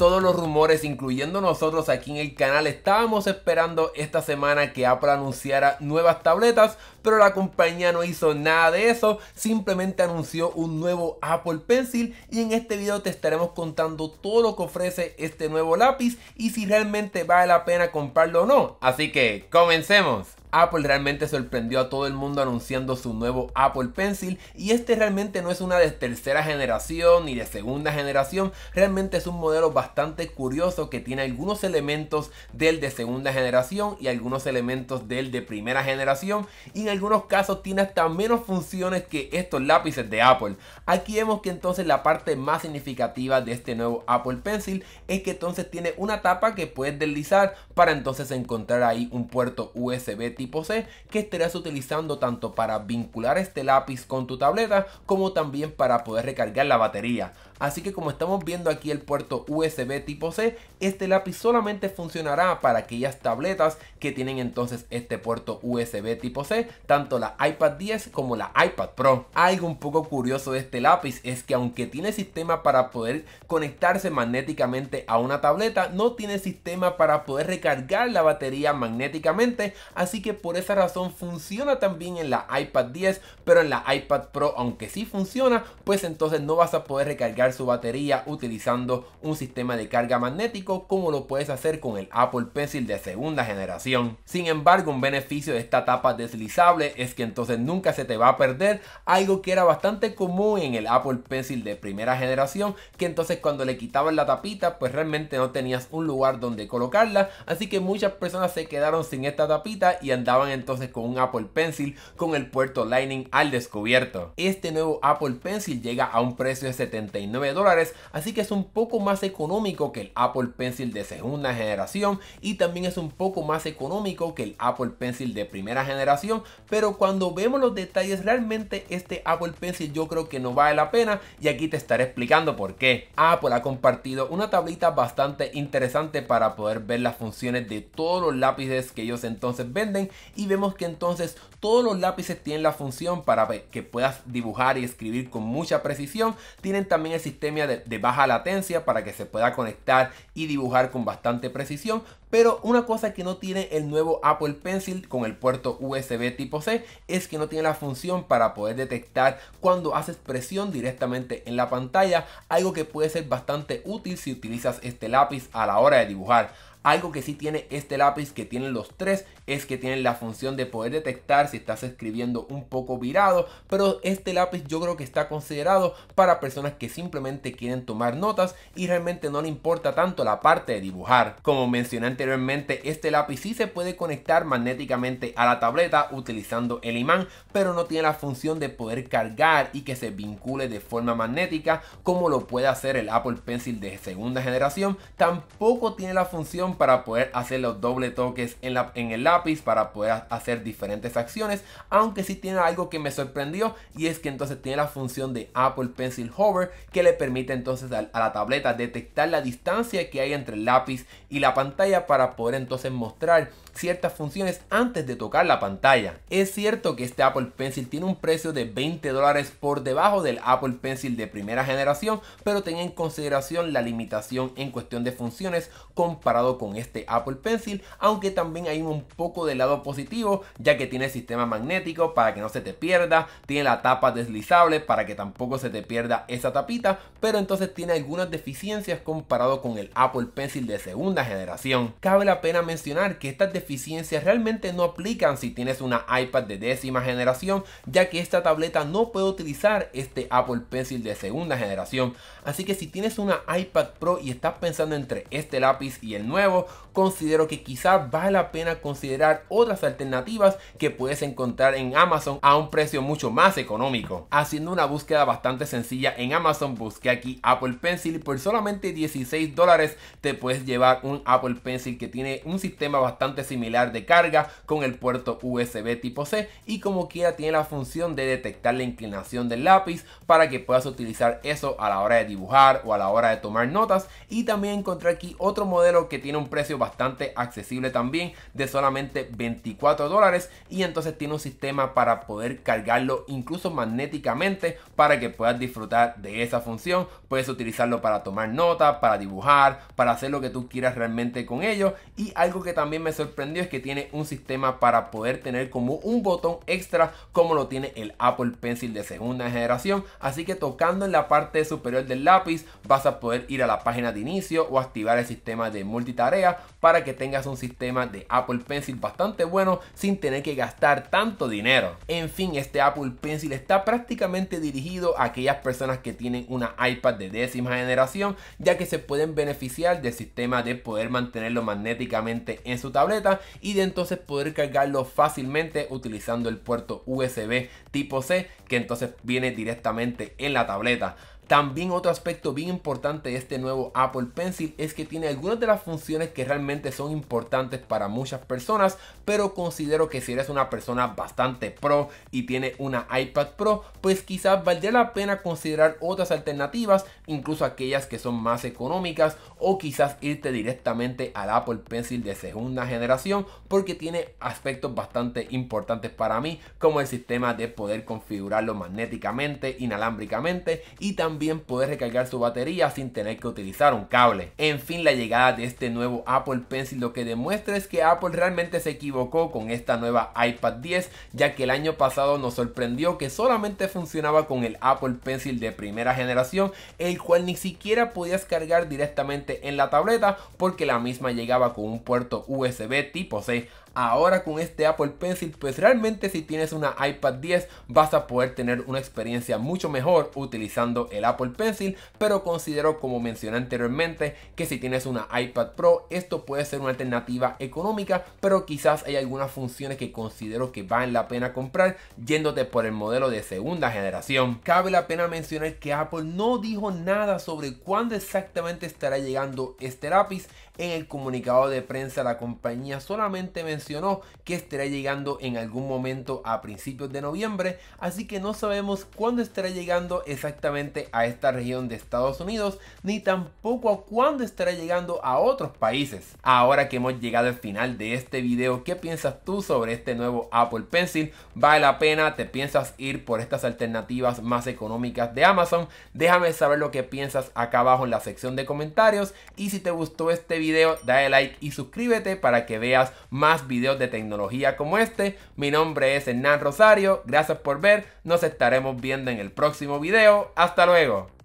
todos los rumores, incluyendo nosotros aquí en el canal, estábamos esperando esta semana que Apple anunciara nuevas tabletas, pero la compañía no hizo nada de eso, simplemente anunció un nuevo Apple Pencil y en este video te estaremos contando todo lo que ofrece este nuevo lápiz y si realmente vale la pena comprarlo o no. Así que, comencemos. Apple realmente sorprendió a todo el mundo anunciando su nuevo Apple Pencil y este realmente no es una de tercera generación ni de segunda generación, realmente es un modelo bastante curioso que tiene algunos elementos del de segunda generación y algunos elementos del de primera generación y algunos casos tiene hasta menos funciones que estos lápices de Apple. Aquí vemos que entonces la parte más significativa de este nuevo Apple Pencil es que entonces tiene una tapa que puedes deslizar para entonces encontrar ahí un puerto USB tipo C que estarás utilizando tanto para vincular este lápiz con tu tableta como también para poder recargar la batería. Así que como estamos viendo aquí el puerto USB tipo C, este lápiz solamente funcionará para aquellas tabletas que tienen entonces este puerto USB tipo C, tanto la iPad 10 como la iPad Pro. Algo un poco curioso de este lápiz es que aunque tiene sistema para poder conectarse magnéticamente a una tableta, no tiene sistema para poder recargar la batería magnéticamente, así que por esa razón funciona también en la iPad 10, pero en la iPad Pro aunque sí funciona, pues entonces no vas a poder recargar su batería utilizando un sistema de carga magnético como lo puedes hacer con el Apple Pencil de segunda generación. Sin embargo, un beneficio de esta tapa deslizable es que entonces nunca se te va a perder, algo que era bastante común en el Apple Pencil de primera generación, que entonces cuando le quitabas la tapita, pues realmente no tenías un lugar donde colocarla, así que muchas personas se quedaron sin esta tapita y andaban entonces con un Apple Pencil con el puerto Lightning al descubierto. Este nuevo Apple Pencil llega a un precio de 79 dólares, así que es un poco más económico que el Apple Pencil de segunda generación y también es un poco más económico que el Apple Pencil de primera generación, pero cuando vemos los detalles realmente este Apple Pencil yo creo que no vale la pena y aquí te estaré explicando por qué. Apple ha compartido una tablita bastante interesante para poder ver las funciones de todos los lápices que ellos entonces venden y vemos que entonces todos los lápices tienen la función para que puedas dibujar y escribir con mucha precisión. Tienen también el sistema de, baja latencia para que se pueda conectar y dibujar con bastante precisión. Pero una cosa que no tiene el nuevo Apple Pencil con el puerto USB tipo C es que no tiene la función para poder detectar cuando haces presión directamente en la pantalla, algo que puede ser bastante útil si utilizas este lápiz a la hora de dibujar. Algo que sí tiene este lápiz que tienen los tres es que tienen la función de poder detectar si estás escribiendo un poco virado, pero este lápiz yo creo que está considerado para personas que simplemente quieren tomar notas y realmente no le importa tanto la parte de dibujar. Como mencioné anteriormente, este lápiz sí se puede conectar magnéticamente a la tableta utilizando el imán, pero no tiene la función de poder cargar y que se vincule de forma magnética como lo puede hacer el Apple Pencil de segunda generación. Tampoco tiene la función para poder hacer los doble toques en, la, en el lápiz para poder hacer diferentes acciones. Aunque sí tiene algo que me sorprendió y es que entonces tiene la función de Apple Pencil Hover que le permite entonces a, la tableta detectar la distancia que hay entre el lápiz y la pantalla para poder entonces mostrar ciertas funciones antes de tocar la pantalla. Es cierto que este Apple Pencil tiene un precio de 20 dólares por debajo del Apple Pencil de primera generación, pero tenga en consideración la limitación en cuestión de funciones comparado con este Apple Pencil, aunque también hay un poco de lado positivo, ya que tiene sistema magnético para que no se te pierda, tiene la tapa deslizable para que tampoco se te pierda esa tapita, pero entonces tiene algunas deficiencias comparado con el Apple Pencil de segunda generación. Cabe la pena mencionar que estas deficiencias realmente no aplican si tienes una iPad de décima generación, ya que esta tableta no puede utilizar este Apple Pencil de segunda generación. Así que si tienes una iPad Pro y estás pensando entre este lápiz y el nuevo, considero que quizás vale la pena considerar otras alternativas que puedes encontrar en Amazon a un precio mucho más económico. Haciendo una búsqueda bastante sencilla en Amazon, busqué aquí Apple Pencil y por solamente 16 dólares te puedes llevar un Apple Pencil que tiene un sistema bastante similar de carga con el puerto USB tipo C y como quiera tiene la función de detectar la inclinación del lápiz para que puedas utilizar eso a la hora de dibujar o a la hora de tomar notas y también encontré aquí otro modelo que tiene un precio bastante accesible también de solamente 24 dólares y entonces tiene un sistema para poder cargarlo incluso magnéticamente para que puedas disfrutar de esa función. Puedes utilizarlo para tomar notas, para dibujar, para hacer lo que tú quieras realmente con ello. Y algo que también me sorprendió es que tiene un sistema para poder tener como un botón extra como lo tiene el Apple Pencil de segunda generación. Así que tocando en la parte superior del lápiz vas a poder ir a la página de inicio o activar el sistema de multitarea para que tengas un sistema de Apple Pencil bastante bueno sin tener que gastar tanto dinero. En fin, este Apple Pencil está prácticamente dirigido a aquellas personas que tienen una iPad de décima generación, ya que se pueden beneficiar del sistema de poder mantenerlo magnéticamente en su tableta y de entonces poder cargarlo fácilmente utilizando el puerto USB tipo C que entonces viene directamente en la tableta. También otro aspecto bien importante de este nuevo Apple Pencil es que tiene algunas de las funciones que realmente son importantes para muchas personas, pero considero que si eres una persona bastante pro y tiene una iPad Pro, pues quizás valdría la pena considerar otras alternativas, incluso aquellas que son más económicas o quizás irte directamente al Apple Pencil de segunda generación porque tiene aspectos bastante importantes para mí, como el sistema de poder configurarlo magnéticamente, inalámbricamente y también poder recargar su batería sin tener que utilizar un cable. En fin, la llegada de este nuevo Apple Pencil lo que demuestra es que Apple realmente se equivocó con esta nueva iPad 10, ya que el año pasado nos sorprendió que solamente funcionaba con el Apple Pencil de primera generación, el cual ni siquiera podías cargar directamente en la tableta porque la misma llegaba con un puerto USB tipo C ahora con este Apple Pencil, pues realmente si tienes una iPad 10 vas a poder tener una experiencia mucho mejor utilizando el Apple Pencil, pero considero como mencioné anteriormente que si tienes una iPad Pro esto puede ser una alternativa económica, pero quizás hay algunas funciones que considero que valen la pena comprar yéndote por el modelo de segunda generación. Cabe la pena mencionar que Apple no dijo nada sobre cuándo exactamente estará llegando este lápiz en el comunicado de prensa la compañía solamente mencionó que estará llegando en algún momento a principios de noviembre, así que no sabemos cuándo estará llegando exactamente a esta región de Estados Unidos, ni tampoco a cuándo estará llegando a otros países. Ahora que hemos llegado al final de este vídeo ¿qué piensas tú sobre este nuevo Apple Pencil? ¿Vale la pena? ¿Te piensas ir por estas alternativas más económicas de Amazon? Déjame saber lo que piensas acá abajo en la sección de comentarios y si te gustó este video, dale like y suscríbete para que veas más videos de tecnología como este. Mi nombre es Hernán Rosario, gracias por ver, nos estaremos viendo en el próximo video, hasta luego.